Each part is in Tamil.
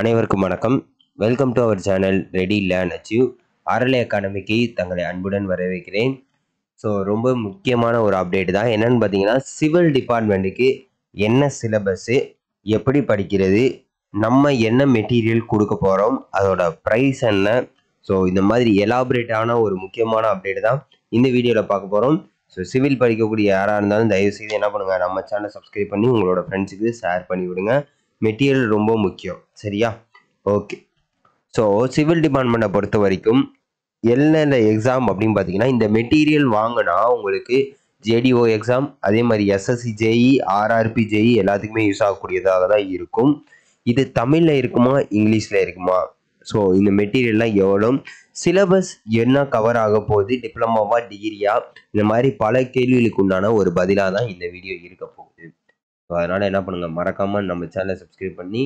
அனைவருக்கும் வணக்கம் welcome to our channel ready learn achieve RLA அகாடமிக்கு தங்களை அன்புடன் வரவேற்கிறேன் ஸோ ரொம்ப முக்கியமான ஒரு அப்டேட் தான் என்னென்னு பார்த்தீங்கன்னா சிவில் டிபார்ட்மெண்ட்டுக்கு என்ன சிலபஸ்ஸு எப்படி படிக்கிறது நம்ம என்ன மெட்டீரியல் கொடுக்க போகிறோம் அதோட ப்ரைஸ் என்ன ஸோ இந்த மாதிரி எலாபரேட்டான ஒரு முக்கியமான அப்டேட் தான் இந்த வீடியோவில் பார்க்க போகிறோம் ஸோ சிவில் படிக்கக்கூடிய யாராக இருந்தாலும் தயவுசெய்து என்ன பண்ணுங்கள் நம்ம சேனலை சப்ஸ்கிரைப் பண்ணி உங்களோட ஃப்ரெண்ட்ஸுக்கு ஷேர் பண்ணி விடுங்க மெட்டீரியல் ரொம்ப முக்கியம் சரியா ஓகே ஸோ சிவில் டிபார்ட்மெண்ட்டை பொறுத்த வரைக்கும் எல்எல்ஏ எக்ஸாம் அப்படின்னு பார்த்தீங்கன்னா இந்த மெட்டீரியல் வாங்கினா உங்களுக்கு ஜேடிஓ எக்ஸாம் அதே மாதிரி எஸ்எஸ்சி ஜேஇ ஆர்ஆர்பி ஜேஇ எல்லாத்துக்குமே யூஸ் ஆகக்கூடியதாக தான் இருக்கும் இது தமிழில் இருக்குமா இங்கிலீஷில் இருக்குமா ஸோ இந்த மெட்டீரியல்லாம் எவ்வளோ சிலபஸ் என்ன கவர் ஆக போகுது டிப்ளமாவா டிகிரியா இந்த மாதிரி பல கேள்விகளுக்கு உண்டான ஒரு பதிலாக தான் இந்த வீடியோ இருக்க போகுது ஸோ அதனால் என்ன பண்ணுங்கள் மறக்காமல் நம்ம சேனலை சப்ஸ்கிரைப் பண்ணி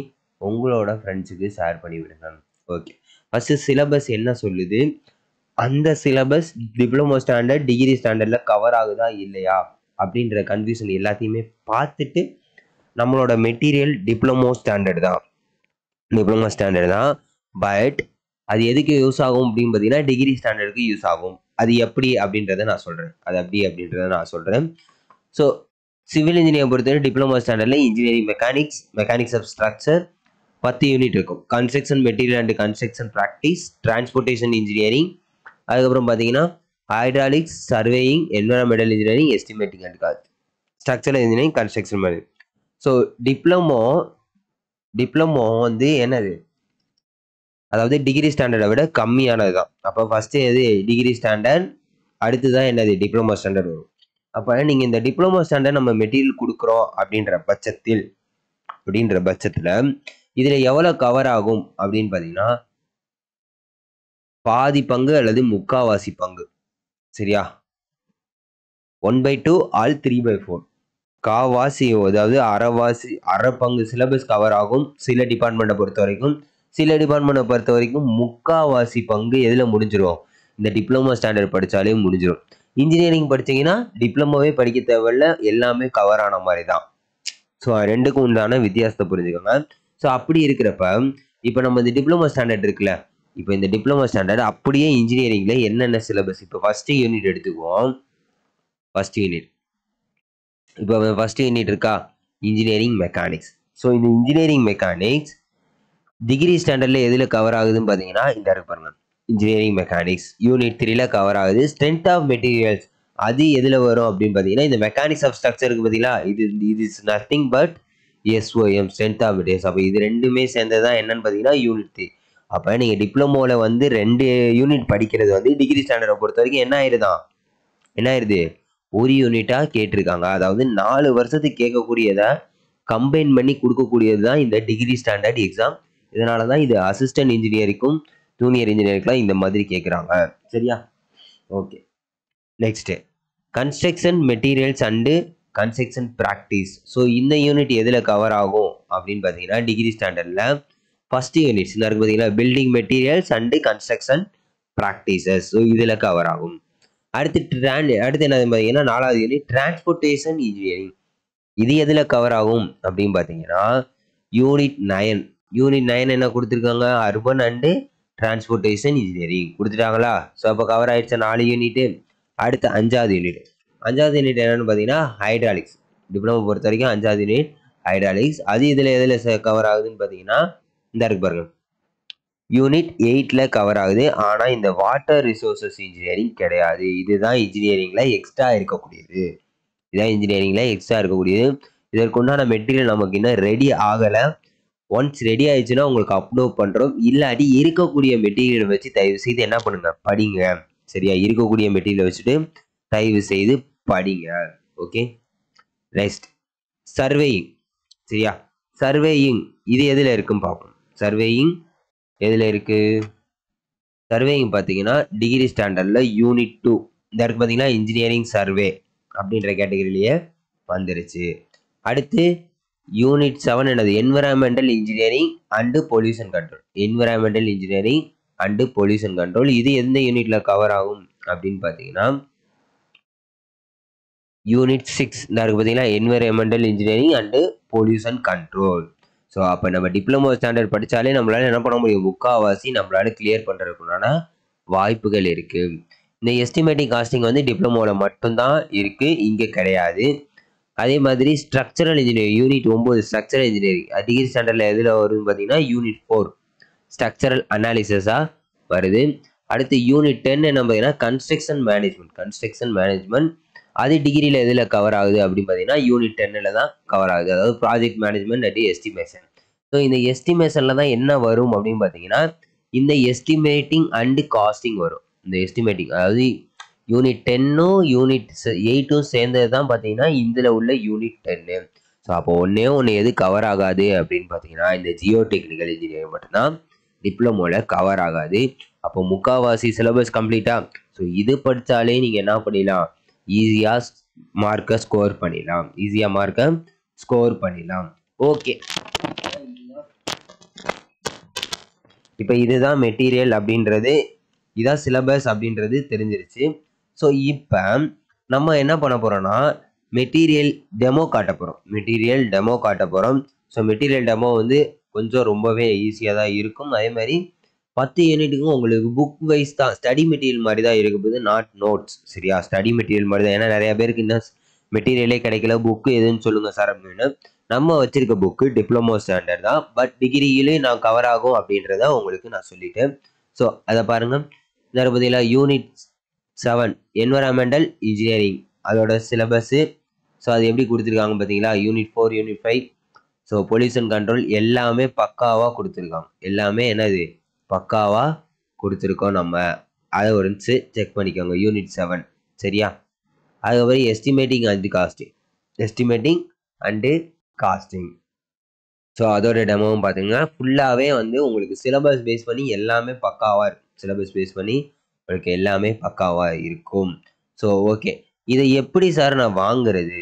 உங்களோட ஃப்ரெண்ட்ஸுக்கு ஷேர் பண்ணி விடுங்க ஓகே ஃபஸ்ட்டு சிலபஸ் என்ன சொல்லுது அந்த சிலபஸ் டிப்ளமோ ஸ்டாண்டர்ட் டிகிரி ஸ்டாண்டர்டில் கவர் ஆகுதா இல்லையா அப்படின்ற கன்ஃபியூஷன் எல்லாத்தையுமே பார்த்துட்டு நம்மளோட மெட்டீரியல் டிப்ளமோ ஸ்டாண்டர்ட் தான் டிப்ளமோ ஸ்டாண்டர்ட் தான் பட் அது எதுக்கு யூஸ் ஆகும் அப்படின்னு பார்த்தீங்கன்னா டிகிரி ஸ்டாண்டர்டுக்கு யூஸ் ஆகும் அது எப்படி அப்படின்றத நான் சொல்கிறேன் அது அப்படி அப்படின்றத நான் சொல்கிறேன் ஸோ சிவில் இன்ஜினியரிங் பொறுத்தவரை டிப்ளமோ ஸ்டாண்டர்டில் engineering mechanics mechanics of structure பத்து யூனிட் இருக்கும் construction material and construction practice transportation engineering அதுக்கப்புறம் பார்த்தீங்கன்னா hydraulics surveying environmental engineering estimating and கால் ஸ்ட்ரக்சரல் இன்ஜினியரிங் கன்ஸ்ட்ரக்ஷன் மாதிரி ஸோ டிப்ளமோ டிப்ளமோ வந்து என்னது அதாவது டிகிரி ஸ்டாண்டர்டை விட கம்மியானது தான் அப்போ ஃபஸ்ட்டு எது டிகிரி ஸ்டாண்டர்ட் அடுத்து தான் என்னது டிப்ளமோ ஸ்டாண்டர்ட் வரும் அப்போ நீங்கள் இந்த டிப்ளமோ ஸ்டாண்டர்ட் நம்ம மெட்டீரியல் கொடுக்குறோம் அப்படின்ற பட்சத்தில் அப்படின்ற பட்சத்தில் இதில் எவ்வளோ கவர் ஆகும் அப்படின்னு பார்த்தீங்கன்னா பாதி பங்கு அல்லது முக்காவாசி பங்கு சரியா one by two or three by four காவாசி அதாவது அரைவாசி அரை பங்கு சிலபஸ் கவர் ஆகும் சில டிபார்ட்மெண்ட்டை பொறுத்த வரைக்கும் சில டிபார்ட்மெண்ட்டை பொறுத்த வரைக்கும் முக்காவாசி பங்கு எதில் முடிஞ்சிடும் இந்த டிப்ளமோ ஸ்டாண்டர்ட் படித்தாலே முடிஞ்சிடும் இன்ஜினியரிங் படித்தீங்கன்னா டிப்ளமோவே படிக்க தேவையில்ல எல்லாமே கவர் ஆன மாதிரி தான் ஸோ ரெண்டுக்கும் உண்டான வித்தியாசத்தை புரிஞ்சுக்கோங்க ஸோ அப்படி இருக்கிறப்ப இப்போ நம்ம இந்த டிப்ளமோ ஸ்டாண்டர்ட் இருக்குல்ல இப்போ இந்த டிப்ளமோ ஸ்டாண்டர்ட் அப்படியே இன்ஜினியரிங்கில் என்னென்ன சிலபஸ் இப்போ ஃபஸ்ட்டு யூனிட் எடுத்துக்குவோம் ஃபஸ்ட் யூனிட் இப்போ ஃபஸ்ட் யூனிட் இருக்கா இன்ஜினியரிங் மெக்கானிக்ஸ் ஸோ இந்த இன்ஜினியரிங் மெக்கானிக்ஸ் டிகிரி ஸ்டாண்டர்டில் எதில் கவர் ஆகுதுன்னு பார்த்தீங்கன்னா இந்த இருக்கு பாருங்கள் இன்ஜினியரிங் மெக்கானிக்ஸ் யூனிட் த்ரீல கவர் ஆகுது ஸ்ட்ரென்த் ஆஃப் மெட்டீரியல்ஸ் அது எதில் வரும் அப்படின்னு பார்த்தீங்கன்னா இந்த மெக்கானிக்ஸ் ஆஃப் ஸ்ட்ரக்சருக்கு பார்த்தீங்களா இது இது is nothing but SOM strength of materials அப்போ இது ரெண்டுமே சேர்ந்தது தான் என்னன்னு பார்த்தீங்கன்னா யூனிட் த்ரீ அப்போ நீங்கள் டிப்ளமோவில் வந்து ரெண்டு யூனிட் படிக்கிறது வந்து டிகிரி ஸ்டாண்டர்டை பொறுத்த வரைக்கும் என்ன ஆயிருதான் என்ன ஆயிருது ஒரு யூனிட்டாக கேட்டிருக்காங்க அதாவது நாலு வருஷத்துக்கு கேட்கக்கூடியதை கம்பைன் பண்ணி கொடுக்கக்கூடியது தான் இந்த டிகிரி ஸ்டாண்டர்ட் எக்ஸாம் இதனால தான் இது அசிஸ்டன்ட் இன்ஜினியரிங்க்கும் ஜூனியர் இன்ஜினியருக்குலாம் இந்த மாதிரி கேட்குறாங்க சரியா okay next construction materials and construction practice so இந்த யூனிட் எதில் கவர் ஆகும் அப்படின்னு பார்த்தீங்கன்னா டிகிரி ஸ்டாண்டர்டில் ஃபஸ்ட் யூனிட்ஸ் இந்த இருக்குது பார்த்தீங்கன்னா building materials and construction practices so இதில் கவர் ஆகும் அடுத்து ட்ரான் அடுத்து என்னது பார்த்தீங்கன்னா நாலாவது யூனிட் டிரான்ஸ்போர்ட்டேஷன் இன்ஜினியரிங் இது எதில் கவர் ஆகும் அப்படின்னு பார்த்தீங்கன்னா யூனிட் நயன் யூனிட் நயன் என்ன கொடுத்துருக்காங்க அர்பன் அண்டு டிரான்ஸ்போர்ட்டேஷன் இன்ஜினியரிங் கொடுத்துட்டாங்களா ஸோ அப்போ கவர் ஆயிடுச்சு நாலு யூனிட்டு அடுத்த அஞ்சாவது யூனிட் அஞ்சாவது யூனிட் என்னென்னு பார்த்தீங்கன்னா ஹைட்ராலிக்ஸ் டிப்ளமோ பொறுத்த வரைக்கும் அஞ்சாவது யூனிட் ஹைட்ராலிக்ஸ் அது இதில் எதில் கவர் ஆகுதுன்னு பார்த்தீங்கன்னா இந்த இருக்கு பாருங்க யூனிட் எயிட்டில் கவர் ஆகுது ஆனால் இந்த வாட்டர் ரிசோர்சஸ் இன்ஜினியரிங் கிடையாது இதுதான் இன்ஜினியரிங்கில் எக்ஸ்ட்ரா இருக்கக்கூடியது இதான் இன்ஜினியரிங்கில் எக்ஸ்ட்ரா இருக்கக்கூடியது இதற்குண்டான மெட்டீரியல் நமக்கு இன்னும் ரெடி ஆகலை ஒன்ஸ் ரெடி ஆயிடுச்சுன்னா உங்களுக்கு அப்லோட் பண்ணுறோம் இல்லாட்டி இருக்கக்கூடிய மெட்டீரியல் வச்சு தயவு செய்து என்ன பண்ணுங்கள் படிங்க சரியா இருக்கக்கூடிய மெட்டீரியல் வச்சுட்டு தயவு செய்து படிங்க ஓகே நெக்ஸ்ட் சர்வேயிங் சரியா சர்வேயிங் இது எதில் இருக்குன்னு பார்ப்போம் சர்வேயிங் எதில் இருக்குது சர்வேயிங் பார்த்தீங்கன்னா டிகிரி ஸ்டாண்டர்டில் யூனிட் டூ இந்த இடத்துக்கு பார்த்தீங்கன்னா இன்ஜினியரிங் சர்வே அப்படின்ற கேட்டகரியிலேயே வந்துருச்சு அடுத்து யூனிட் செவன் எனது environmental engineering and pollution control environmental engineering and pollution control இது எந்த யூனிட்ல கவர் ஆகும் அப்படின்னு பார்த்தீங்கன்னா யூனிட் சிக்ஸ் இந்த இருக்கு பார்த்தீங்கன்னா environmental engineering and pollution control so அப்போ நம்ம டிப்ளமோ ஸ்டாண்டர்ட் படித்தாலே நம்மளால் என்ன பண்ண முடியும் முக்காவாசி நம்மளால் கிளியர் பண்ணுறதுக்குண்டான வாய்ப்புகள் இருக்குது இந்த எஸ்டிமேட்டிங் காஸ்டிங் வந்து டிப்ளமோவில் மட்டும்தான் இருக்குது இங்கே கிடையாது அதே மாதிரி ஸ்ட்ரக்சரல் இன்ஜினியரிங் யூனிட் ஒம்பது ஸ்ட்ரக்சரல் இன்ஜினியரிங் டிகிரி ஸ்டாண்டர்டில் எதில் வருதுன்னு பார்த்தீங்கன்னா யூனிட் ஃபோர் ஸ்ட்ரக்சரல் அனாலிசிஸாக வருது அடுத்து யூனிட் டென் என்ன பார்த்தீங்கன்னா கன்ஸ்ட்ரக்ஷன் மேனேஜ்மெண்ட் கன்ஸ்ட்ரக்ஷன் மேனேஜ்மெண்ட் அது டிகிரியில் எதில் கவர் ஆகுது அப்படின்னு பார்த்தீங்கன்னா யூனிட் டென்னில் தான் கவர் ஆகுது அதாவது project management and estimation so இந்த எஸ்டிமேஷனில் தான் என்ன வரும் அப்படின்னு பார்த்தீங்கன்னா இந்த எஸ்டிமேட்டிங் அண்டு காஸ்டிங் வரும் இந்த எஸ்டிமேட்டிங் அதாவது யூனிட் டென்னும் யூனிட் எயிட்டும் சேர்ந்தது தான் பார்த்தீங்கன்னா இதில் உள்ள யூனிட் டென்னு ஸோ அப்போ ஒன்றே ஒன்று எது கவர் ஆகாது அப்படின்னு பார்த்தீங்கன்னா இந்த ஜியோ டெக்னிக்கல் இன்ஜினியரிங் மட்டும்தான் டிப்ளமோவில் கவர் ஆகாது அப்போ முக்காவாசி சிலபஸ் கம்ப்ளீட்டாக ஸோ இது படித்தாலே நீங்கள் என்ன பண்ணிடலாம் ஈஸியாக மார்க்கை ஸ்கோர் பண்ணிடலாம் ஈஸியாக மார்க்கை ஸ்கோர் பண்ணிடலாம் ஓகே இப்போ இதுதான் மெட்டீரியல் அப்படின்றது இதான் சிலபஸ் அப்படின்றது தெரிஞ்சிருச்சு ஸோ இப்போ நம்ம என்ன பண்ண போகிறோன்னா மெட்டீரியல் டெமோ காட்ட போகிறோம் மெட்டீரியல் டெமோ காட்ட போகிறோம் ஸோ மெட்டீரியல் டெமோ வந்து கொஞ்சம் ரொம்பவே ஈஸியாக தான் இருக்கும் அதே மாதிரி பத்து யூனிட்டுக்கும் உங்களுக்கு புக் வைஸ் தான் ஸ்டடி மெட்டீரியல் மாதிரி தான் இருக்க போது நாட் நோட்ஸ் சரியா ஸ்டடி மெட்டீரியல் மாதிரி தான் ஏன்னா நிறைய பேருக்கு இன்னும் மெட்டீரியலே கிடைக்கல புக்கு எதுன்னு சொல்லுங்கள் சார் அப்படின்னு நம்ம வச்சிருக்க புக்கு டிப்ளமோ ஸ்டாண்டர்ட் தான் பட் டிகிரியிலையும் நான் கவர் ஆகும் அப்படின்றத உங்களுக்கு நான் சொல்லிட்டேன் ஸோ அதை பாருங்கள் பார்த்தீங்கன்னா யூனிட்ஸ் செவன் என்விரான்மெண்டல் இன்ஜினியரிங் அதோட சிலபஸ்ஸு ஸோ அது எப்படி கொடுத்துருக்காங்க பார்த்தீங்களா unit four unit five so pollution control எல்லாமே பக்காவாக கொடுத்துருக்காங்க எல்லாமே என்னது பக்காவாக கொடுத்துருக்கோம் நம்ம அதை ஒரு செக் பண்ணிக்கோங்க யூனிட் செவன் சரியா அதுக்கப்புறம் estimating and costing estimating and costing so அதோட டெமோவும் பார்த்தீங்கன்னா ஃபுல்லாகவே வந்து உங்களுக்கு சிலபஸ் பேஸ் பண்ணி எல்லாமே பக்காவாக இருக்கும் சிலபஸ் பேஸ் பண்ணி உங்களுக்கு எல்லாமே பக்காவாக இருக்கும் ஸோ ஓகே இதை எப்படி சார் நான் வாங்கிறது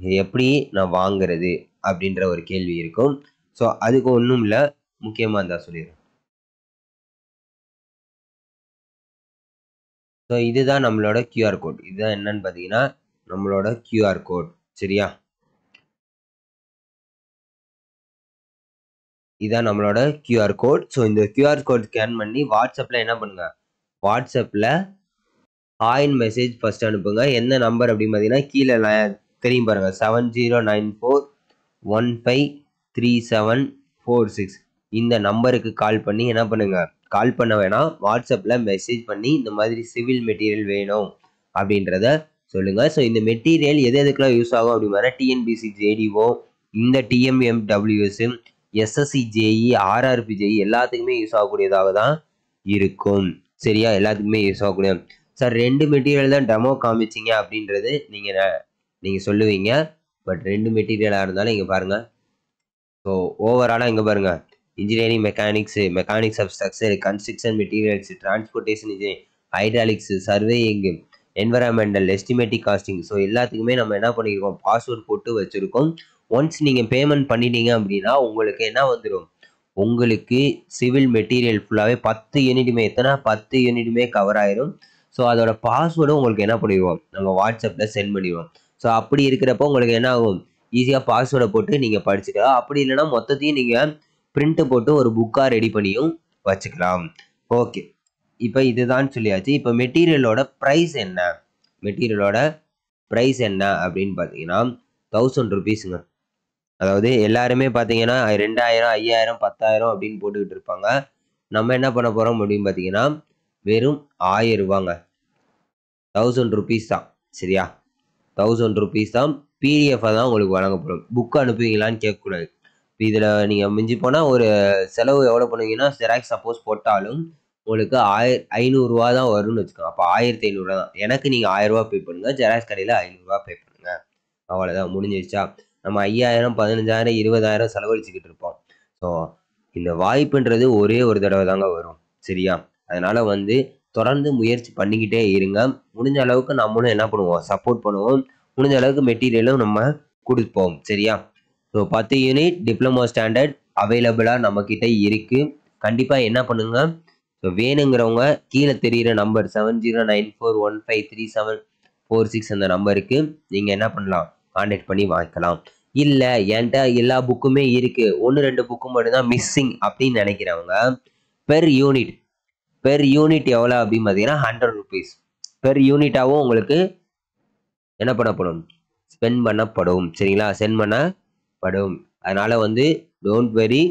இது எப்படி நான் வாங்கிறது அப்படின்ற ஒரு கேள்வி இருக்கும் ஸோ அதுக்கு ஒன்றும் இல்லை முக்கியமாக இருந்தால் சொல்லிடுறேன் ஸோ இதுதான் நம்மளோட கியூஆர் கோட் இதுதான் என்னன்னு பார்த்தீங்கன்னா நம்மளோட கியூஆர் கோட் சரியா இதுதான் நம்மளோட கியூஆர் கோட் ஸோ இந்த கியூஆர் கோட் ஸ்கேன் பண்ணி வாட்ஸ்அப்பில் என்ன பண்ணுங்கள் வாட்ஸ்அப்பில் ஆயின் மெசேஜ் ஃபஸ்ட் அனுப்புங்க எந்த நம்பர் அப்படின்னு பார்த்தீங்கன்னா கீழே தெரியும் பாருங்கள் seven zero nine four one five three seven four six இந்த நம்பருக்கு கால் பண்ணி என்ன பண்ணுங்கள் கால் பண்ண வேணாம் வாட்ஸ்அப்பில் மெசேஜ் பண்ணி இந்த மாதிரி சிவில் மெட்டீரியல் வேணும் அப்படின்றத சொல்லுங்கள் ஸோ இந்த மெட்டீரியல் எது எதுக்கெல்லாம் யூஸ் ஆகும் அப்படின்னா டிஎன்பிசி ஜேடிஓ இந்த TMM WS SSC JE RRB JE எல்லாத்துக்குமே யூஸ் ஆகக்கூடியதாக தான் இருக்கும் சரியா எல்லாத்துக்குமே யூஸ் ஆகக்கூடிய சார் ரெண்டு மெட்டீரியல் தான் டெமோ காமிச்சிங்க அப்படின்றது நீங்கள் நீங்கள் சொல்லுவீங்க பட் ரெண்டு மெட்டீரியலாக இருந்தாலும் இங்கே பாருங்கள் ஸோ ஓவராலாக இங்கே பாருங்கள் engineering mechanics mechanics of structure construction materials transportation engineering hydraulics surveying environmental estimating costing so எல்லாத்துக்குமே நம்ம என்ன பண்ணியிருக்கோம் பாஸ்வேர்ட் போட்டு வச்சுருக்கோம் ஒன்ஸ் நீங்கள் பேமெண்ட் பண்ணிட்டீங்க அப்படின்னா உங்களுக்கு என்ன வந்துடும் உங்களுக்கு சிவில் மெட்டீரியல் ஃபுல்லாகவே பத்து யூனிட்டுமே எத்தனை பத்து யூனிட்டுமே கவர் ஆயிரும் ஸோ அதோட பாஸ்வேர்டும் உங்களுக்கு என்ன பண்ணிடுவோம் நம்ம வாட்ஸ்அப்பில் சென்ட் பண்ணிடுவோம் ஸோ அப்படி இருக்கிறப்போ உங்களுக்கு என்ன ஆகும் ஈஸியாக பாஸ்வேர்டை போட்டு நீங்கள் படிச்சுக்கலாம் அப்படி இல்லைனா மொத்தத்தையும் நீங்கள் பிரிண்ட்டு போட்டு ஒரு புக்காக ரெடி பண்ணியும் வச்சுக்கலாம் ஓகே இப்போ இதுதான் சொல்லியாச்சு இப்போ மெட்டீரியலோட ப்ரைஸ் என்ன மெட்டீரியலோட ப்ரைஸ் என்ன அப்படின்னு பார்த்தீங்கன்னா தௌசண்ட் ருபீஸுங்க அதாவது எல்லாருமே பார்த்தீங்கன்னா ரெண்டாயிரம் ஐயாயிரம் பத்தாயிரம் அப்படின்னு போட்டுக்கிட்டு இருப்பாங்க நம்ம என்ன பண்ண போகிறோம் அப்படின்னு பார்த்தீங்கன்னா வெறும் ஆயிரம் ரூபாங்க தௌசண்ட் ருபீஸ் தான் சரியா தௌசண்ட் ருபீஸ் தான் பிடிஎஃப் தான் உங்களுக்கு வழங்கப்படும் புக் அனுப்புவீங்களான்னு கேட்கக்கூடாது இப்போ இதில் நீங்கள் மிஞ்சி போனால் ஒரு செலவு எவ்வளோ பண்ணுவீங்கன்னா ஜெராக்ஸ் சப்போஸ் போட்டாலும் உங்களுக்கு ஆயிர ஐநூறுரூவா தான் வரும்னு வச்சுக்கோங்க அப்போ ஆயிரத்தி ஐநூறுரூவா தான் எனக்கு நீங்கள் ஆயிரரூவா பே பண்ணுங்கள் ஜெராக்ஸ் கடையில் ஐநூறுரூவா பே பண்ணுங்கள் அவ்வளோதான் முடிஞ்சிருச்சா நம்ம ஐயாயிரம் பதினஞ்சாயிரம் இருபதாயிரம் செலவழிச்சுக்கிட்டு இருப்போம் ஸோ இந்த வாய்ப்புன்றது ஒரே ஒரு தடவை தாங்க வரும் சரியா அதனால வந்து தொடர்ந்து முயற்சி பண்ணிக்கிட்டே இருங்க முடிஞ்ச அளவுக்கு நம்மளும் என்ன பண்ணுவோம் சப்போர்ட் பண்ணுவோம் முடிஞ்ச அளவுக்கு மெட்டீரியலும் நம்ம கொடுப்போம் சரியா ஸோ பத்து யூனிட் டிப்ளமோ ஸ்டாண்டர்ட் அவைலபிளாக நம்மக்கிட்ட இருக்குது கண்டிப்பாக என்ன பண்ணுங்க ஸோ வேணுங்கிறவங்க கீழே தெரிகிற number seven zero nine four one five three seven four six அந்த நம்பருக்கு நீங்கள் என்ன பண்ணலாம் கான்டாக்ட் பண்ணி வாங்கிக்கலாம் இல்லை என்கிட்ட எல்லா புக்குமே இருக்குது ஒன்று ரெண்டு புக்கு மட்டும்தான் மிஸ்ஸிங் அப்படின்னு நினைக்கிறவங்க பெர் யூனிட் பெர் யூனிட் எவ்வளோ அப்படின்னு பார்த்தீங்கன்னா ஹண்ட்ரட் ருபீஸ் பெர் யூனிட்டாகவும் உங்களுக்கு என்ன பண்ணப்படும் ஸ்பெண்ட் பண்ணப்படும் சரிங்களா சென்ட் பண்ணப்படும் அதனால் வந்து டோன்ட் வெரி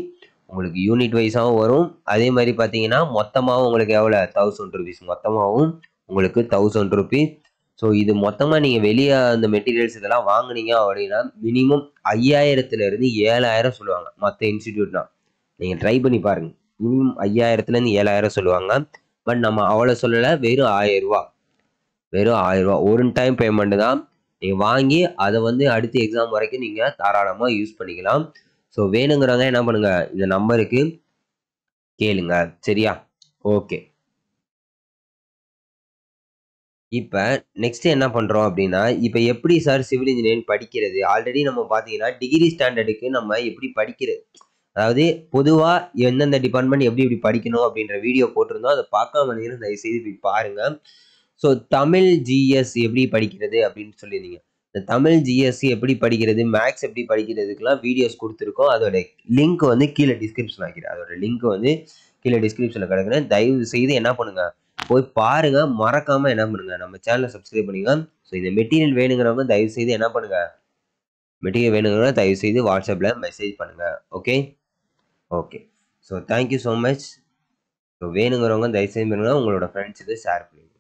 உங்களுக்கு யூனிட் வைஸாகவும் வரும் அதே மாதிரி பார்த்தீங்கன்னா மொத்தமாகவும் உங்களுக்கு எவ்வளோ தௌசண்ட் ருபீஸ் மொத்தமாகவும் உங்களுக்கு தௌசண்ட் ருபீஸ் ஸோ இது மொத்தமாக நீங்கள் வெளியே அந்த மெட்டீரியல்ஸ் இதெல்லாம் வாங்கினீங்க அப்படின்னா மினிமம் ஐயாயிரத்துலேருந்து ஏழாயிரம் சொல்லுவாங்க மற்ற இன்ஸ்டிடியூட்னா நீங்கள் ட்ரை பண்ணி பாருங்கள் மினிமம் ஐயாயிரத்துலேருந்து ஏழாயிரம் சொல்லுவாங்க பட் நம்ம அவ்வளோ சொல்லலை வெறும் ஆயிரரூவா வெறும் ஆயிரரூவா ஒரு டைம் பேமெண்ட் தான் நீங்கள் வாங்கி அதை வந்து அடுத்த எக்ஸாம் வரைக்கும் நீங்கள் தாராளமாக யூஸ் பண்ணிக்கலாம் ஸோ வேணுங்கிறவங்க என்ன பண்ணுங்கள் இந்த நம்பருக்கு கேளுங்க சரியா ஓகே இப்போ நெக்ஸ்ட் என்ன பண்ணுறோம் அப்படின்னா இப்போ எப்படி சார் சிவில் இன்ஜினியரிங் படிக்கிறது ஆல்ரெடி நம்ம பார்த்தீங்கன்னா டிகிரி ஸ்டாண்டர்டுக்கு நம்ம எப்படி படிக்கிறது அதாவது பொதுவாக எந்தெந்த டிபார்ட்மெண்ட் எப்படி எப்படி படிக்கணும் அப்படின்ற வீடியோ போட்டிருந்தோம் அதை பார்க்காம தயவு தயவுசெய்து போய் பாருங்கள் ஸோ தமிழ் ஜிஎஸ் எப்படி படிக்கிறது அப்படின்னு சொல்லியிருந்தீங்க இந்த தமிழ் ஜிஎஸ்சி எப்படி படிக்கிறது மேக்ஸ் எப்படி படிக்கிறதுக்கெலாம் வீடியோஸ் கொடுத்துருக்கோம் அதோட லிங்க் வந்து கீழே டிஸ்கிரிப்ஷன் ஆகிறேன் அதோட லிங்க் வந்து கீழே டிஸ்கிரிப்ஷனில் கிடக்குறேன் தயவு செய்து என்ன பண்ணுங்கள் போய் பாருங்கள் மறக்காமல் என்ன பண்ணுங்கள் நம்ம சேனலை சப்ஸ்கிரைப் பண்ணிக்கலாம் ஸோ இந்த மெட்டீரியல் வேணுங்கிறவங்க தயவு செய்து என்ன பண்ணுங்கள் மெட்டீரியல் வேணுங்கிறவங்க தயவுசெய்து வாட்ஸ்அப்பில் மெசேஜ் பண்ணுங்கள் okay okay so thank you so much so வேணுங்கிறவங்க தயவு செய்து உங்களோட ஃப்ரெண்ட்ஸ் ஷேர் பண்ணுங்க